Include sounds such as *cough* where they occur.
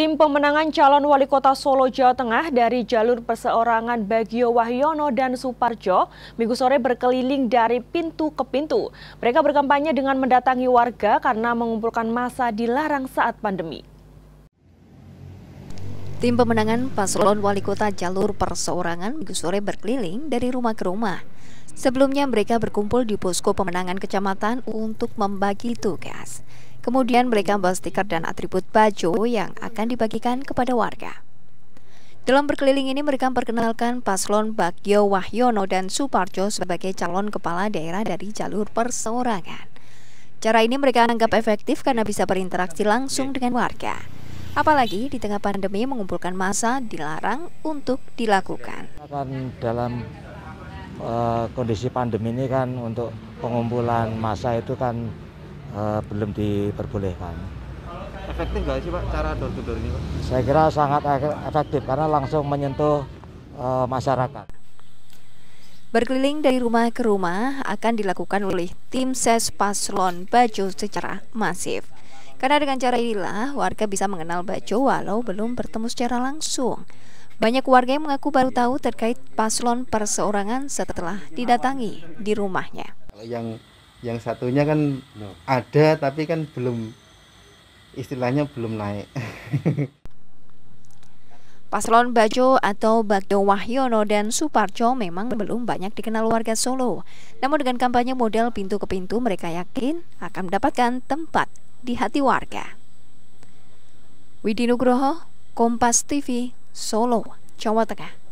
Tim pemenangan calon wali kota Solo, Jawa Tengah dari jalur perseorangan Bagio Wahyono dan Suparjo minggu sore berkeliling dari pintu ke pintu. Mereka berkampanye dengan mendatangi warga karena mengumpulkan massa dilarang saat pandemi. Tim pemenangan paslon wali kota jalur perseorangan minggu sore berkeliling dari rumah ke rumah. Sebelumnya mereka berkumpul di posko pemenangan kecamatan untuk membagi tugas. Kemudian mereka membawa stiker dan atribut baju yang akan dibagikan kepada warga. Dalam berkeliling ini mereka perkenalkan paslon Bagio Wahyono dan Suparjo sebagai calon kepala daerah dari jalur perseorangan. Cara ini mereka anggap efektif karena bisa berinteraksi langsung dengan warga. Apalagi di tengah pandemi mengumpulkan massa dilarang untuk dilakukan. Kan dalam uh, kondisi pandemi ini kan untuk pengumpulan massa itu kan uh, belum diperbolehkan. Efektif nggak sih Pak cara door to door ini Pak? Saya kira sangat efektif karena langsung menyentuh uh, masyarakat. Berkeliling dari rumah ke rumah akan dilakukan oleh tim SES Paslon Bajo secara masif. Karena dengan cara inilah warga bisa mengenal Bajo walau belum bertemu secara langsung. Banyak warga yang mengaku baru tahu terkait paslon perseorangan setelah didatangi di rumahnya. Yang yang satunya kan no. ada tapi kan belum istilahnya belum naik *laughs* Paslon Bajo atau Bagyo Wahyono dan Suparjo memang belum banyak dikenal warga Solo. Namun dengan kampanye model pintu ke pintu mereka yakin akan mendapatkan tempat di hati warga. Widi Nugroho, Kompas TV, Solo, Jawa Tengah.